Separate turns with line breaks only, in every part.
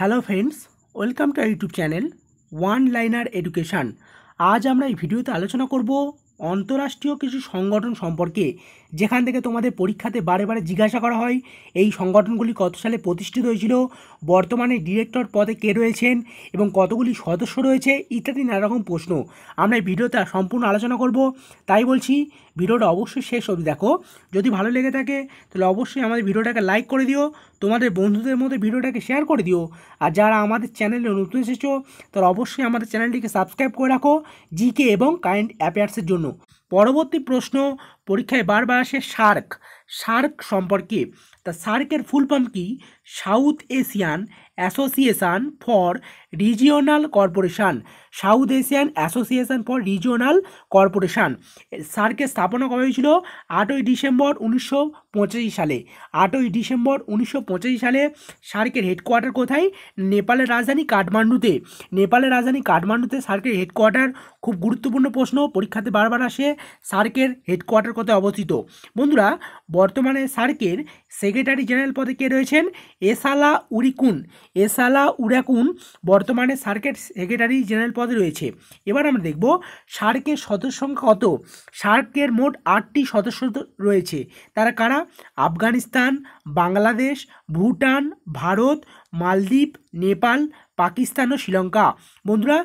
hello friends welcome to YouTube channel one liner education আজ আমরা এই ভিডিওতে আলোচনা করব অন্তরাষ্ট্রীয় কিছু সংগঠন সম্পর্কে যেখান থেকে তোমাদের পরীক্ষাতে বারে বারে জিজ্ঞাসা করা হয় এই সংগঠনগুলি কত সালে প্রতিষ্ঠিত হয়েছিল বর্তমানে ডিরেক্টর পদে কে রয়েছেন এবং কতগুলি সদস্য রয়েছে ইত্যাদি নানারকম প্রশ্ন আমরা এই ভিডিওতে সম্পূর্ণ আলোচনা করব তাই বলছি ভিডিওটা অবশ্যই শেষ অবধি দেখো যদি ভালো লেগে থাকে তাহলে অবশ্যই আমাদের ভিডিওটাকে লাইক করে দিও তোমাদের বন্ধুদের মধ্যে ভিডিওটাকে শেয়ার করে দিও আর যারা আমাদের চ্যানেলে নতুন এসেছো তারা অবশ্যই আমাদের চ্যানেলটিকে সাবস্ক্রাইব করে রাখো জিকে এবং কারেন্ট অ্যাফেয়ার্সের জন্য পরবর্তী প্রশ্ন পরীক্ষায় বারবার আসে শার্ক শার্ক সম্পর্কে তা সার্কের ফুল ফর্ম কি South Asian Association for Regional Corporation South Asian Association for Regional Corporation সার্কের স্থাপনা করা হয়েছিল আটই ডিসেম্বর উনিশশো সালে আটই ডিসেম্বর উনিশশো সালে সার্কের হেডকোয়ার্টার কোথায় নেপালের রাজধানী কাঠমান্ডুতে নেপালের রাজধানী কাঠমান্ডুতে সার্কের হেডকোয়ার্টার খুব গুরুত্বপূর্ণ প্রশ্ন পরীক্ষাতে বারবার আসে সার্কের হেডকোয়ার্টার কোথায় অবস্থিত বন্ধুরা বর্তমানে সার্কের সেক্রেটারি জেনারেল পদে কে রয়েছেন এসালা উরিকুন এসালা উরাকুন বর্তমানে সার্কের সেক্রেটারি জেনারেল পদে রয়েছে এবার আমরা দেখব সার্কের সদস্য সংখ্যা কত সার্কের মোট আটটি সদস্য রয়েছে তারা কারা আফগানিস্তান বাংলাদেশ ভুটান ভারত মালদ্বীপ নেপাল পাকিস্তান ও শ্রীলঙ্কা বন্ধুরা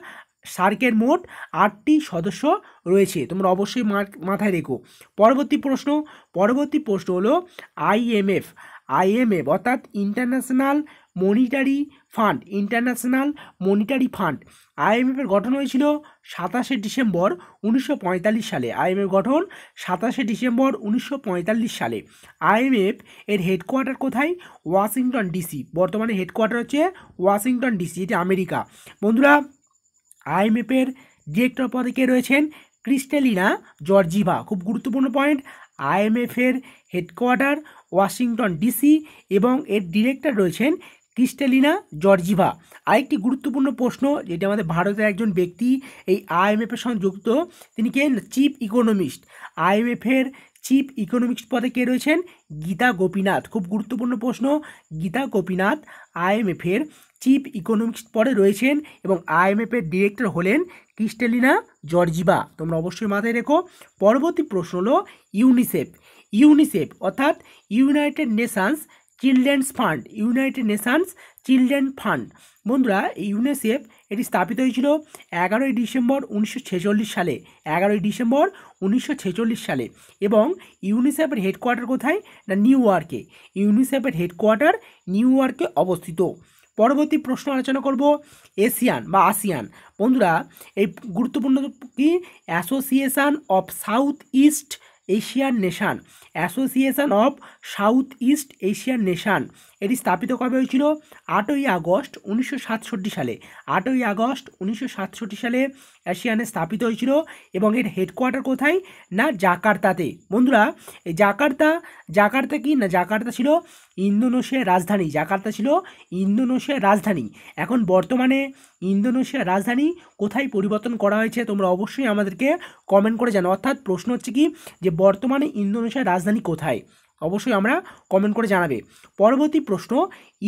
সার্কের মোট আটটি সদস্য রয়েছে তোমরা অবশ্যই মাথায় রেখো পরবর্তী প্রশ্ন পরবর্তী প্রশ্ন হলো আইএমএফ আইএমএফ অর্থাৎ International Monetary Fund International Monetary Fund আইএমএফের গঠন হয়েছিল সাতাশে ডিসেম্বর উনিশশো সালে আইএমএফ গঠন সাতাশে ডিসেম্বর উনিশশো সালে আইএমএফ এর হেডকোয়ার্টার কোথায় ওয়াশিংটন ডিসি বর্তমানে হেডকোয়ার্টার হচ্ছে ওয়াশিংটন ডিসি এটি আমেরিকা বন্ধুরা আইএমএফের ডিরেক্টর পদে কে রয়েছেন ক্রিস্টালিনা জর্জিভা খুব গুরুত্বপূর্ণ পয়েন্ট আইএমএফের হেডকোয়ার্টার ওয়াশিংটন ডিসি এবং এর ডিরেক্টর রয়েছেন ক্রিস্টালিনা জর্জিভা আরেকটি গুরুত্বপূর্ণ প্রশ্ন যেটি আমাদের ভারতের একজন ব্যক্তি এই আইএমএফের সঙ্গে যুক্ত তিনি কে চিফ ইকোনমিস্ট আইএমএফের চিফ ইকোনমিক্স পদে কে রয়েছেন গীতা গোপীনাথ খুব গুরুত্বপূর্ণ প্রশ্ন গীতা গোপীনাথ আইএমএফের চিফ ইকোনমিক্স পদে রয়েছেন এবং আইএমএফের ডিরেক্টর হলেন ক্রিস্টালিনা জর্জিবা তোমরা অবশ্যই মাথায় রেখো পরবর্তী প্রশ্ন হলো ইউনিসেফ ইউনিসেফ অর্থাৎ United Nations Children's Fund United Nations Children Fund বন্ধুরা ইউনিসেফ এটি স্থাপিত হয়েছিল এগারোই ডিসেম্বর উনিশশো সালে এগারোই ডিসেম্বর উনিশশো সালে এবং ইউনিসেফের হেডকোয়ার্টার কোথায় না নিউ ইয়র্কে ইউনিসেফের হেডকোয়ার্টার নিউ ইয়র্কে অবস্থিত পরবর্তী প্রশ্ন আলোচনা করব এশিয়ান বা আসিয়ান বন্ধুরা এই গুরুত্বপূর্ণ কি Association of South East Asian Nation Association of South East Asian Nation এটি স্থাপিত কবে হয়েছিল আটই আগস্ট উনিশশো সালে আটই আগস্ট উনিশশো সালে এশিয়ানে স্থাপিত হয়েছিল এবং এর হেডকোয়ার্টার কোথায় না জাকার্তাতে বন্ধুরা এই জাকার্তা জাকার্তা কি না জাকার্তা ছিল ইন্দোনেশিয়ার রাজধানী জাকার্তা ছিল ইন্দোনেশিয়ার রাজধানী এখন বর্তমানে ইন্দোনেশিয়ার রাজধানী কোথায় পরিবর্তন করা হয়েছে তোমরা অবশ্যই আমাদেরকে কমেন্ট করে জানো অর্থাৎ প্রশ্ন হচ্ছে কি যে বর্তমানে ইন্দোনেশিয়ার রাজধানী কোথায় অবশ্যই আমরা কমেন্ট করে জানাবে পরবর্তী প্রশ্ন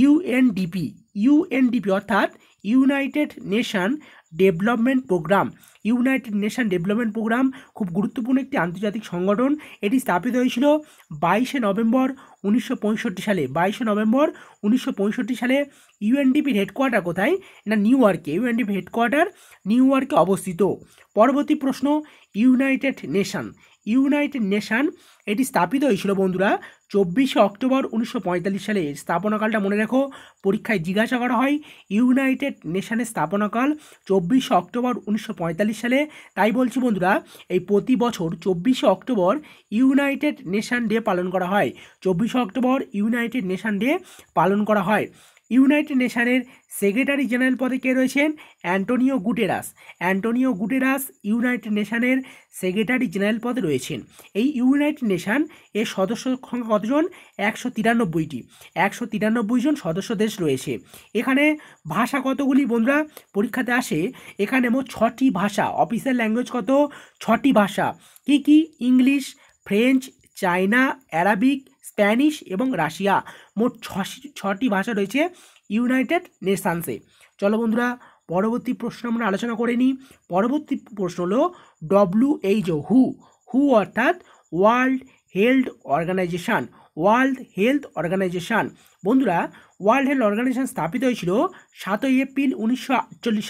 ইউএনডিপি ইউএনডিপি অর্থাৎ United Nation Development Programme United Nation Development Programme খুব গুরুত্বপূর্ণ একটি আন্তর্জাতিক সংগঠন এটি স্থাপিত হয়েছিল বাইশে নভেম্বর উনিশশো সালে বাইশে নভেম্বর উনিশশো সালে ইউএনডিপির হেডকোয়ার্টার কোথায় না নিউ ইয়র্কে ইউএনডিপি হেডকোয়ার্টার নিউ ইয়র্কে অবস্থিত পরবর্তী প্রশ্ন ইউনাইটেড নেশন ইউনাইটেড নেশান এটি স্থাপিত হয়েছিল বন্ধুরা চব্বিশে অক্টোবর উনিশশো সালে স্থাপনাকালটা মনে রেখো পরীক্ষায় জিজ্ঞাসা করা হয় ইউনাইটেড নেশানের স্থাপনাকাল চব্বিশে অক্টোবর উনিশশো সালে তাই বলছি বন্ধুরা এই প্রতি বছর চব্বিশে অক্টোবর ইউনাইটেড নেশান ডে পালন করা হয় চব্বিশে অক্টোবর ইউনাইটেড নেশান ডে পালন করা হয় ইউনাইটেড নেশানের সেক্রেটারি জেনারেল পদে কে রয়েছেন Antonio Guterres Antonio Guterres United নেশানের সেক্রেটারি জেনারেল পদে রয়েছেন এই ইউনাইটেড নেশান এর সদস্য সংখ্যা কতজন একশো তিরানব্বইটি একশো তিরানব্বই জন সদস্য দেশ রয়েছে এখানে ভাষা কতগুলি বন্ধুরা পরীক্ষাতে আসে এখানে মোট ছটি ভাষা অফিসিয়াল ল্যাঙ্গুয়েজ কত ছটি ভাষা কি কি English French China Arabic Spanish এবং রাশিয়া মোট ছটি ভাষা রয়েছে ইউনাইটেড নেশানসে চলো বন্ধুরা পরবর্তী প্রশ্ন আমরা আলোচনা করে নিই পরবর্তী প্রশ্ন হলো ডব্লিউএইচও হু হু অর্থাৎ world health organisation world health organisation বন্ধুরা ওয়ার্ল্ড হেলথ অর্গানাইজেশন স্থাপিত হয়েছিল সাতই এপ্রিল উনিশশো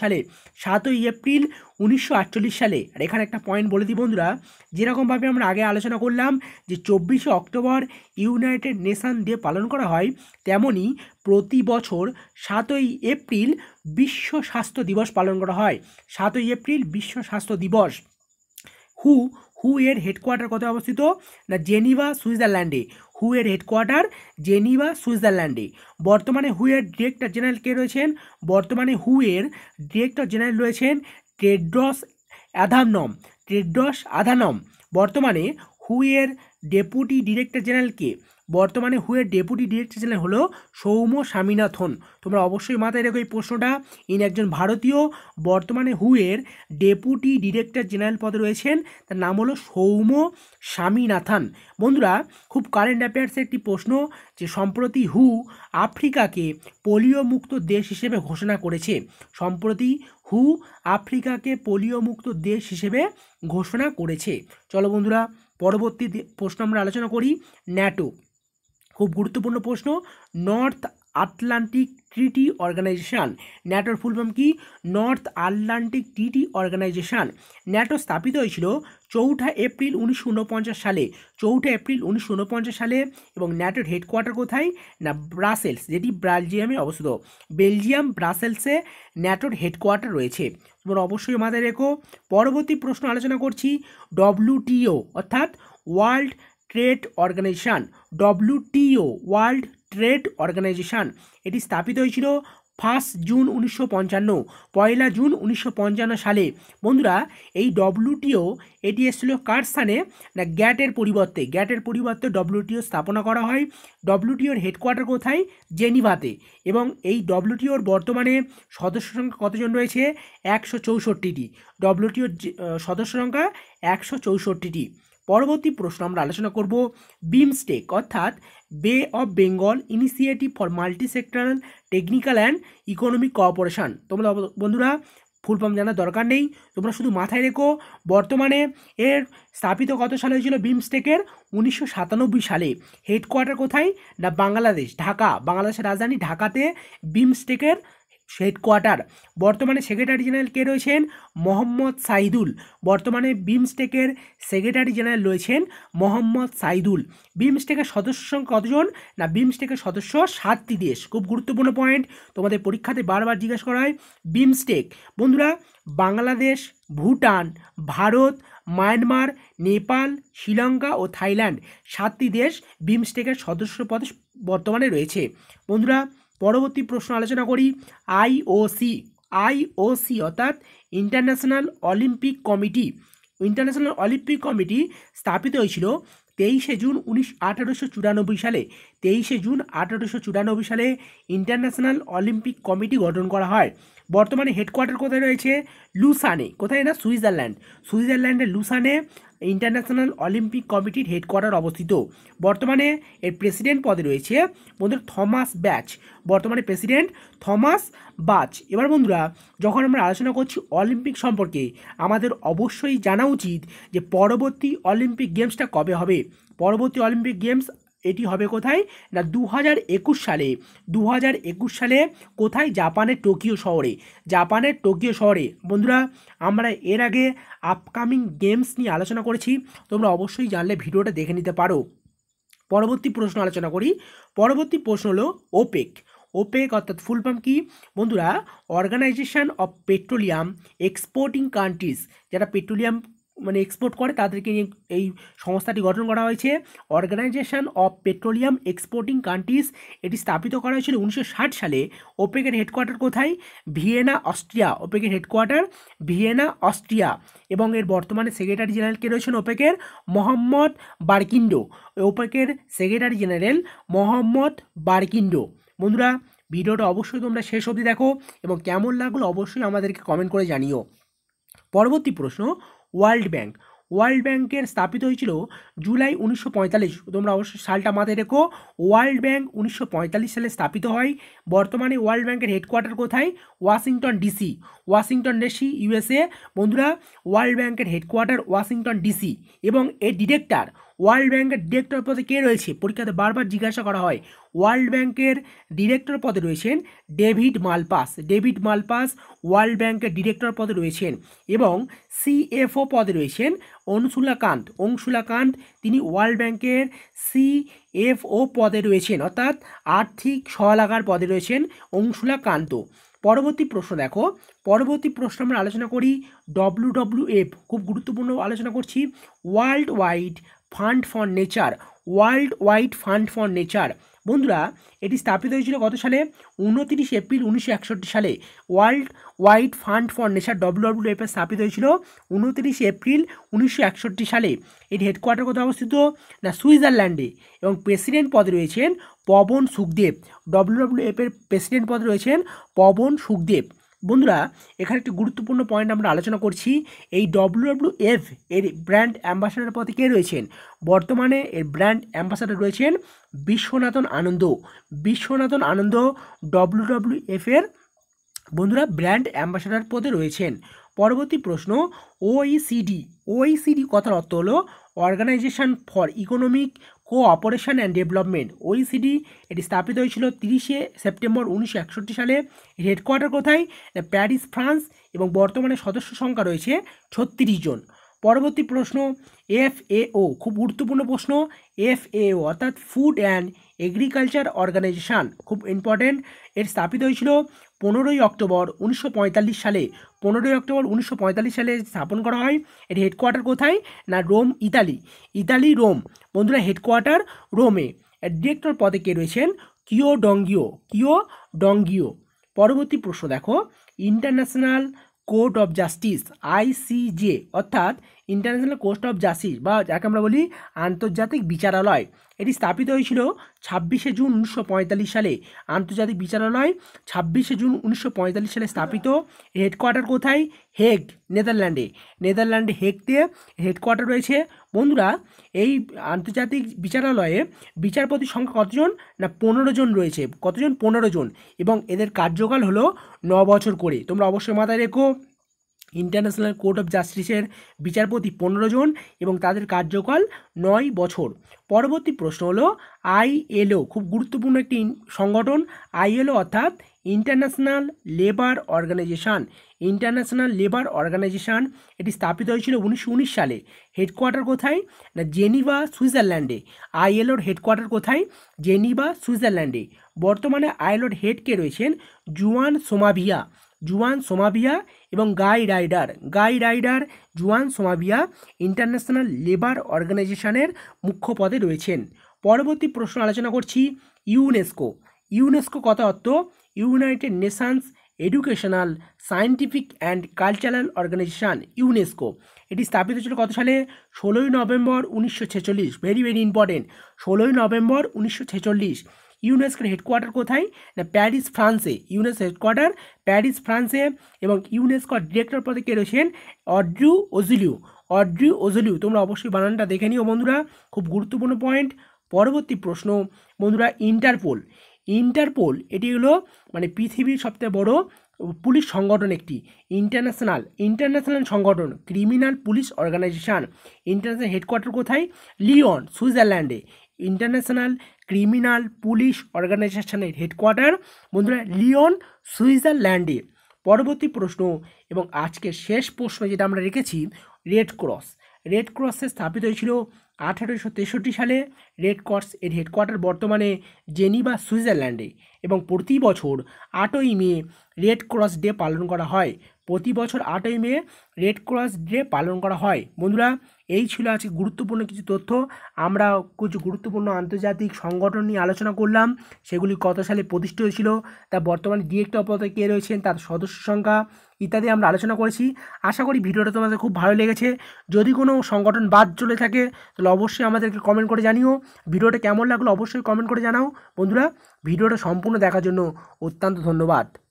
সালে সাতই এপ্রিল উনিশশো সালে আর এখানে একটা পয়েন্ট বলে দিই বন্ধুরা যেরকমভাবে আমরা আগে আলোচনা করলাম যে চব্বিশে অক্টোবর ইউনাইটেড নেশন ডে পালন করা হয় তেমনি প্রতি বছর সাতই এপ্রিল বিশ্ব স্বাস্থ্য দিবস পালন করা হয় সাতই এপ্রিল বিশ্ব স্বাস্থ্য দিবস হু হু এর হেডকোয়ার্টার কোথায় অবস্থিত না জেনিভা সুইজারল্যান্ডে হু এর হেডকোয়ার্টার জেনিভা সুইজারল্যান্ডে বর্তমানে হু এর ডিরেক্টর জেনারেল কে রয়েছেন বর্তমানে হু এর ডিরেক্টর জেনারেল রয়েছেন টেড্রস অ্যাধানম টেড্রস আধানম বর্তমানে হু এর ডেপুটি ডিরেক্টর জেনারেল কে বর্তমানে হুয়ের ডেপুটি ডিরেক্টর ছিলেন হলো সৌম্য স্বামীনাথন তোমরা অবশ্যই মাথায় রেখো এই প্রশ্নটা ইনি একজন ভারতীয় বর্তমানে হুয়ের ডেপুটি ডিরেক্টর জেনারেল পদে রয়েছেন তার নাম হলো সৌম্য স্বামীনাথন বন্ধুরা খুব কারেন্ট অ্যাফেয়ার্সের একটি প্রশ্ন যে সম্প্রতি হু আফ্রিকাকে পোলিও মুক্ত দেশ হিসেবে ঘোষণা করেছে সম্প্রতি হু আফ্রিকাকে পোলিও মুক্ত দেশ হিসেবে ঘোষণা করেছে চলো বন্ধুরা পরবর্তী প্রশ্ন আমরা আলোচনা করি ন্যাটো খুব গুরুত্বপূর্ণ প্রশ্ন নর্থ আটলান্টিক ট্রিটি অর্গানাইজেশান ন্যাটোর ফুল ফর্ম কি North Atlantic Treaty Organisation NATO স্থাপিত হয়েছিল চৌঠা এপ্রিল উনিশশো সালে চৌঠা এপ্রিল উনিশশো সালে এবং ন্যাটোর হেডকোয়ার্টার কোথায় না ব্রাসেলস যেটি বেলজিয়ামে অবস্থিত বেলজিয়াম ব্রাসেলসে ন্যাটোর হেডকোয়ার্টার রয়েছে তোমরা অবশ্যই মাথায় রেখো পরবর্তী প্রশ্ন আলোচনা করছি ডব্লিউটিও অর্থাৎ World Trade Organisation WTO World Trade Organisation এটি স্থাপিত হয়েছিল ফার্স্ট জুন উনিশশো পঞ্চান্ন পয়লা জুন উনিশশো পঞ্চান্ন সালে বন্ধুরা এই ডব্লিউটিও এটি এসেছিল কার স্থানে না গ্যাটের পরিবর্তে গ্যাটের পরিবর্তে ডব্লিউটিও স্থাপনা করা হয় ডব্লিউটিওর হেডকোয়ার্টার কোথায় জেনিভাতে এবং এই ডব্লিউটিওর বর্তমানে সদস্য সংখ্যা কতজন রয়েছে একশো চৌষট্টিটি ডব্লিউটিওর সদস্য সংখ্যা একশো চৌষট্টিটি পরবর্তী প্রশ্ন আমরা আলোচনা করব বিমস্টেক অর্থাৎ Bay of Bengal Initiative for Multi Sectoral Technical and Economic Cooperation তোমরা বন্ধুরা ফুল ফর্ম জানার দরকার নেই তোমরা শুধু মাথায় রেখো বর্তমানে এর স্থাপিত কত সালে হয়েছিল বিমস্টেকের উনিশশো সালে হেডকোয়ার্টার কোথায় না বাংলাদেশ ঢাকা বাংলাদেশের রাজধানী ঢাকাতে বিমস্টেকের হেডকোয়ার্টার বর্তমানে সেক্রেটারি জেনারেল কে রয়েছেন মোহাম্মদ সাইদুল বর্তমানে বিমস্টেকের সেক্রেটারি জেনারেল রয়েছেন মোহাম্মদ সাইদুল বিমস্টেকের সদস্য সংখ্যা কতজন না বিমস্টেকের সদস্য সাতটি দেশ খুব গুরুত্বপূর্ণ পয়েন্ট তোমাদের পরীক্ষাতে বারবার জিজ্ঞেস করা হয় বিমস্টেক বন্ধুরা বাংলাদেশ ভুটান ভারত মায়ানমার নেপাল শ্রীলঙ্কা ও থাইল্যান্ড সাতটি দেশ বিমস্টেকের সদস্য পদ বর্তমানে রয়েছে বন্ধুরা পরবর্তী প্রশ্ন আলোচনা করি আইওসি আইওসি অর্থাৎ International Olympic Committee International Olympic Committee স্থাপিত হয়েছিল তেইশে জুন উনিশ আঠারোশো চুরানব্বই সালে তেইশে জুন আঠারোশো চুরানব্বই সালে ইন্টারন্যাশনাল অলিম্পিক কমিটি গঠন করা হয় বর্তমানে হেডকোয়ার্টার কোথায় রয়েছে লুসানে কোথায় না সুইজারল্যান্ড সুইজারল্যান্ডের লুসানে ইন্টারন্যাশনাল অলিম্পিক কমিটির হেডকোয়ার্টার অবস্থিত বর্তমানে এর প্রেসিডেন্ট পদে রয়েছে বন্ধুরা থমাস ব্যাচ বর্তমানে প্রেসিডেন্ট থমাস বাচ এবার বন্ধুরা যখন আমরা আলোচনা করছি অলিম্পিক সম্পর্কে আমাদের অবশ্যই জানা উচিত যে পরবর্তী অলিম্পিক গেমসটা কবে হবে পরবর্তী অলিম্পিক গেমস এটি হবে কোথায় না দু হাজার সালে দু সালে কোথায় জাপানের টোকিও শহরে জাপানের টোকিও শহরে বন্ধুরা আমরা এর আগে আপকামিং গেমস নিয়ে আলোচনা করেছি তোমরা অবশ্যই জানলে ভিডিওটা দেখে নিতে পারো পরবর্তী প্রশ্ন আলোচনা করি পরবর্তী প্রশ্ন হলো ওপেক ওপেক অর্থাৎ ফুল পাম্প কি বন্ধুরা Organisation of Petroleum Exporting Countries যারা পেট্রোলিয়াম মানে এক্সপোর্ট করে তাদেরকে নিয়ে এই সংস্থাটি গঠন করা হয়েছে Organisation of Petroleum Exporting Countries এটি স্থাপিত করা হয়েছিল উনিশশো সালে ওপেকের হেডকোয়ার্টার কোথায় ভিয়েনা অস্ট্রিয়া ওপেকের হেডকোয়ার্টার ভিয়েনা অস্ট্রিয়া এবং এর বর্তমানে সেক্রেটারি জেনারেল কে রয়েছেন ওপেকের মোহাম্মদ বার্কিন্ডো ওপেকের সেক্রেটারি জেনারেল মোহাম্মদ বার্কিন্ডো বন্ধুরা ভিডিওটা অবশ্যই তোমরা শেষ অবধি দেখো এবং কেমন লাগলো অবশ্যই আমাদেরকে কমেন্ট করে জানিও পরবর্তী প্রশ্ন ওয়ার্ল্ড ব্যাংক ওয়ার্ল্ড ব্যাংকের স্থাপিত হয়েছিল জুলাই উনিশশো তোমরা অবশ্যই সালটা মাথায় রেখো ওয়ার্ল্ড ব্যাংক উনিশশো সালে স্থাপিত হয় বর্তমানে ওয়ার্ল্ড ব্যাংকের হেডকোয়ার্টার কোথায় Washington DC Washington DC USA বন্ধুরা ওয়ার্ল্ড ব্যাংকের হেডকোয়ার্টার ওয়াশিংটন ডিসি এবং এর ডিরেক্টর ওয়ার্ল্ড ব্যাংকের ডিরেক্টর পদে কে রয়েছে পরীক্ষাতে বারবার জিজ্ঞাসা করা হয় ওয়ার্ল্ড ব্যাংকের ডিরেক্টর পদে রয়েছেন David Malpass David Malpass world ব্যাংকের ডিরেক্টর পদে রয়েছেন এবং সিএফও পদে রয়েছেন অংশুলাকান্ত অংশুলাকান্ত তিনি ওয়ার্ল্ড ব্যাংকের সিএফও পদে রয়েছেন অর্থাৎ আর্থিক সহলাগার পদে রয়েছেন অংশুলাকান্ত পরবর্তী প্রশ্ন দেখো পরবর্তী প্রশ্ন আমরা আলোচনা করি ডব্লিউ খুব গুরুত্বপূর্ণ আলোচনা করছি World wide fund for Nature World wide fund for Nature বন্ধুরা এটি স্থাপিত হয়েছিল গত সালে উনত্রিশ এপ্রিল উনিশশো সালে world wide fund for nature W W F স্থাপিত হয়েছিল উনত্রিশ এপ্রিল উনিশশো সালে এর হেডকোয়ার্টার কোথায় অবস্থিত না সুইজারল্যান্ডে এবং প্রেসিডেন্ট পদে রয়েছেন পবন সুখদেব ডব্লিউডব্লিউ এফ এর প্রেসিডেন্ট পদে রয়েছেন পবন সুখদেব বন্ধুরা এখানে একটি গুরুত্বপূর্ণ পয়েন্ট আমরা আলোচনা করছি এই ডব্লিউডাব্লিউ এফ এর ব্র্যান্ড অ্যাম্বাসাডার পদে কে রয়েছেন বর্তমানে এর ব্র্যান্ড অ্যাম্বাসাডার রয়েছেন বিশ্বনাথন আনন্দ বিশ্বনাথন আনন্দ ডব্লিউডাব্লিউ এফ এর বন্ধুরা ব্র্যান্ড অ্যাম্বাসাডার পদে রয়েছেন পরবর্তী প্রশ্ন ওইসিডি ওইসিডি e e কথার অর্থ হলো organisation for economic cooperation and development OECD এটি স্থাপিত হয়েছিল তিরিশে সেপ্টেম্বর উনিশশো সালে হেডকোয়ার্টার কোথায় প্যারিস ফ্রান্স এবং বর্তমানে সদস্য সংখ্যা রয়েছে ছত্রিশ জন পরবর্তী প্রশ্ন এফ ও খুব গুরুত্বপূর্ণ প্রশ্ন এফ ও অর্থাৎ ফুড অ্যান্ড এগ্রিকালচার অর্গানাইজেশান খুব ইম্পর্টেন্ট এর স্থাপিত হয়েছিল পনেরোই অক্টোবর উনিশশো সালে পনেরোই অক্টোবর উনিশশো সালে স্থাপন করা হয় এর হেডকোয়ার্টার কোথায় না রোম ইতালি ইতালি রোম বন্ধুরা হেডকোয়ার্টার রোমে ডিরেক্টর পদে কে রয়েছেন কিও ডঙ্গিও কিও ডঙ্গিও পরবর্তী প্রশ্ন দেখো international court of justice ICJ অর্থাৎ ইন্টারন্যাশনাল কোর্ট অফ জাস্টিস বা যাকে আমরা বলি আন্তর্জাতিক বিচারালয় এটি স্থাপিত হয়েছিল ছাব্বিশে জুন উনিশশো সালে আন্তর্জাতিক বিচারালয় ছাব্বিশে জুন উনিশশো সালে স্থাপিত হেডকোয়ার্টার কোথায় হেগ নেদারল্যান্ডে নেদারল্যান্ডে হেগতে হেডকোয়ার্টার রয়েছে বন্ধুরা এই আন্তর্জাতিক বিচারালয়ে বিচারপতি সংখ্যা কতজন না পনেরো জন রয়েছে কতজন পনেরো জন এবং এদের কার্যকাল হলো ন বছর করে তোমরা অবশ্যই মাথায় রেখো ইন্টারন্যাশনাল কোর্ট অফ জাস্টিসের বিচারপতি পনেরো জন এবং তাদের কার্যকাল নয় বছর পরবর্তী প্রশ্ন হলো আইএলও খুব গুরুত্বপূর্ণ একটি সংগঠন আইএলও অর্থাৎ international labour organisation international labour organisation এটি স্থাপিত হয়েছিল উনিশশো সালে হেডকোয়ার্টার কোথায় না জেনিভা সুইজারল্যান্ডে আইএলওর হেডকোয়ার্টার কোথায় জেনিভা সুইজারল্যান্ডে বর্তমানে আইএলওর হেড কে রয়েছেন জুয়ান সোমাভিয়া জুয়ান সোমাবিয়া এবং Guy Ryder Guy Ryder Juan Somavia international labour অর্গানাইজেশনের মুখ্য পদে রয়েছেন পরবর্তী প্রশ্ন আলোচনা করছি ইউনেস্কো ইউনেস্কো কথা অর্থ united nations educational scientific and cultural organisation UNESCO এটি স্থাপিত ছিল কত সালে ষোলোই নভেম্বর উনিশশো ছেচল্লিশ ভেরি ভেরি ইম্পর্টেন্ট ষোলোই নভেম্বর উনিশশো ছেচল্লিশ ইউনেস্কোর হেডকোয়ার্টার কোথায় না প্যারিস ফ্রান্সে ইউনেস্কো হেডকোয়ার্টার প্যারিস ফ্রান্সে এবং ইউনেস্কোর ডিরেক্টর পদে কে রয়েছেন অড্রিউ ওজিলিউ অড্রিউ ওজলিউ তোমরা অবশ্যই বানানটা দেখে নিও বন্ধুরা খুব গুরুত্বপূর্ণ পয়েন্ট পরবর্তী প্রশ্ন বন্ধুরা ইন্টারপোল ইন্টারপোল এটি হলো মানে পৃথিবীর সবচেয়ে বড় পুলিশ সংগঠন একটি ইন্টারন্যাশনাল ইন্টারন্যাশনাল সংগঠন criminal police organisation international headquarter কোথায় লিওন সুইজারল্যান্ডে ইন্টারন্যাশনাল ক্রিমিনাল পুলিশ অর্গানাইজেশনের হেডকোয়ার্টার বন্ধুরা লিওন সুইজারল্যান্ডে পরবর্তী প্রশ্ন এবং আজকের শেষ প্রশ্ন যেটা আমরা রেখেছি রেড ক্রস রেড ক্রসে স্থাপিত হয়েছিল আঠারোশো তেষট্টি সালে রেড ক্রস এর হেডকোয়ার্টার বর্তমানে জেনিভা সুইজারল্যান্ডে এবং প্রতি বছর আটই মে রেড ক্রস ডে পালন করা হয় প্রতি বছর আটই মে রেড ক্রস ডে পালন করা হয় বন্ধুরা এই ছিল আজকে গুরুত্বপূর্ণ কিছু তথ্য আমরা কিছু গুরুত্বপূর্ণ আন্তর্জাতিক সংগঠন নিয়ে আলোচনা করলাম সেগুলি কত সালে প্রতিষ্ঠিত হয়েছিল তা বর্তমানে ডিরেক্টর অপরাধ কে রয়েছেন তার সদস্য সংখ্যা ইত্যাদি আমরা আলোচনা করেছি আশা করি ভিডিওটা তোমাদের খুব ভালো লেগেছে যদি কোনো সংগঠন বাদ চলে থাকে তাহলে অবশ্যই আমাদেরকে কমেন্ট করে জানিও ভিডিওটা কেমন লাগলো অবশ্যই কমেন্ট করে জানাও বন্ধুরা ভিডিওটা সম্পূর্ণ দেখার জন্য অত্যন্ত ধন্যবাদ